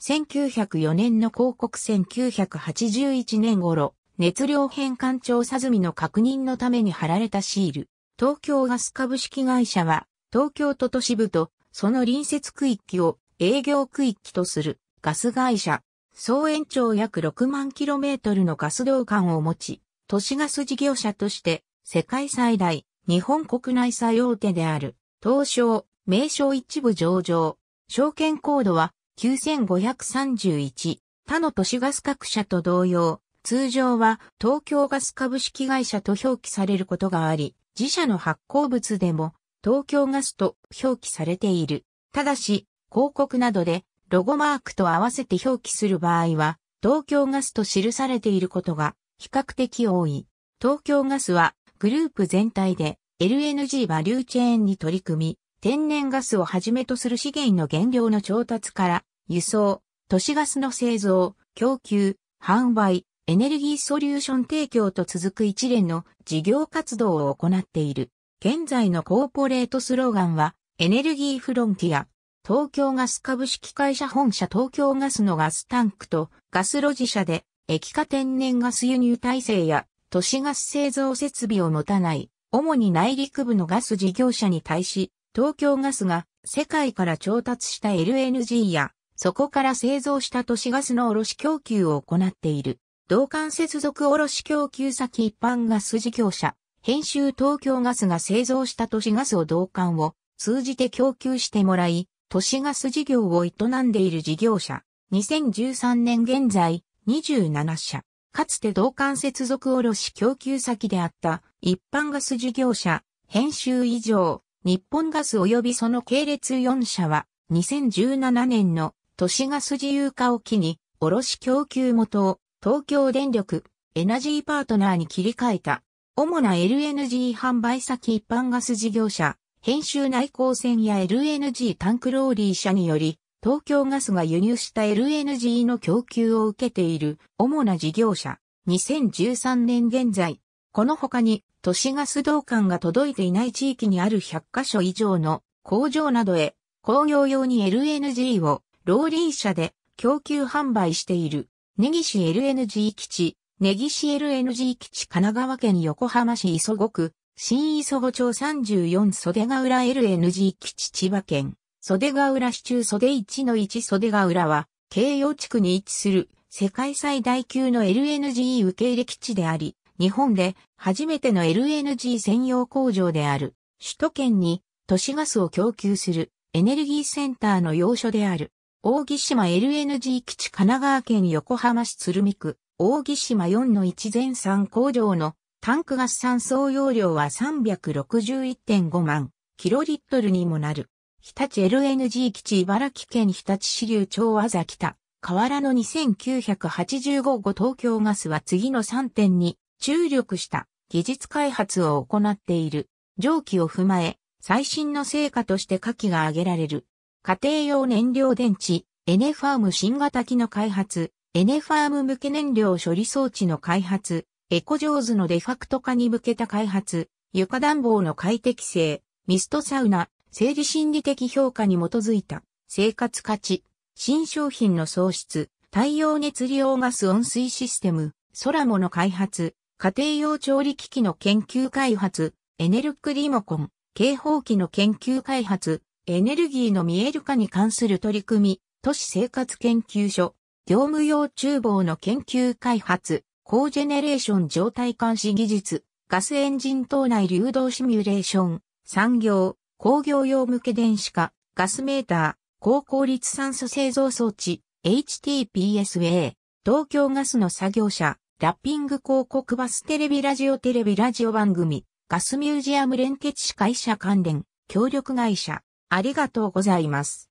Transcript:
1904年の広告1981年頃、熱量変換調査済みの確認のために貼られたシール。東京ガス株式会社は、東京都都市部と、その隣接区域を営業区域とするガス会社。総延長約6万キロメートルのガス道管を持ち、都市ガス事業者として、世界最大、日本国内最大手である、東証、名称一部上場、証券コードは、9531、他の都市ガス各社と同様、通常は東京ガス株式会社と表記されることがあり、自社の発行物でも東京ガスと表記されている。ただし、広告などでロゴマークと合わせて表記する場合は、東京ガスと記されていることが比較的多い。東京ガスはグループ全体で LNG バリューチェーンに取り組み、天然ガスをはじめとする資源の原料の調達から輸送、都市ガスの製造、供給、販売、エネルギーソリューション提供と続く一連の事業活動を行っている。現在のコーポレートスローガンは、エネルギーフロンティア、東京ガス株式会社本社東京ガスのガスタンクとガスロジ社で液化天然ガス輸入体制や都市ガス製造設備を持たない主に内陸部のガス事業者に対し東京ガスが世界から調達した LNG やそこから製造した都市ガスの卸供給を行っている。同管接続卸供給先一般ガス事業者、編集東京ガスが製造した都市ガスを同管を通じて供給してもらい、都市ガス事業を営んでいる事業者、2013年現在27社、かつて同管接続卸供給先であった一般ガス事業者、編集以上、日本ガス及びその系列4社は2017年の都市ガス自由化を機に、卸供給元を東京電力エナジーパートナーに切り替えた。主な LNG 販売先一般ガス事業者、編集内航船や LNG タンクローリー社により、東京ガスが輸入した LNG の供給を受けている主な事業者、2013年現在、この他に都市ガス導管が届いていない地域にある100カ所以上の工場などへ工業用に LNG をローリー社で供給販売している、根岸 LNG 基地、根岸 LNG 基地神奈川県横浜市磯子区、新磯子町34袖ヶ浦 LNG 基地千葉県、袖ヶ浦市中袖1の1袖ヶ浦は、京葉地区に位置する世界最大級の LNG 受け入れ基地であり、日本で初めての LNG 専用工場である、首都圏に都市ガスを供給するエネルギーセンターの要所である。扇島 LNG 基地神奈川県横浜市鶴見区、扇島4の1前3工場のタンクガス酸素容量は361.5万キロリットルにもなる。日立 LNG 基地茨城県日立支流町和崎北、河原の2985号東京ガスは次の3点に注力した技術開発を行っている。上記を踏まえ、最新の成果として下記が挙げられる。家庭用燃料電池、エネファーム新型機の開発、エネファーム向け燃料処理装置の開発、エコジョーズのデファクト化に向けた開発、床暖房の快適性、ミストサウナ、生理心理的評価に基づいた、生活価値、新商品の創出、太陽熱利用ガス温水システム、ソラモの開発、家庭用調理機器の研究開発、エネルックリモコン、警報機の研究開発、エネルギーの見える化に関する取り組み、都市生活研究所、業務用厨房の研究開発、高ジェネレーション状態監視技術、ガスエンジン等内流動シミュレーション、産業、工業用向け電子化、ガスメーター、高効率酸素製造装置、HTPSA、東京ガスの作業者、ラッピング広告バステレビラジオテレビラジオ番組、ガスミュージアム連結司会者関連、協力会社、ありがとうございます。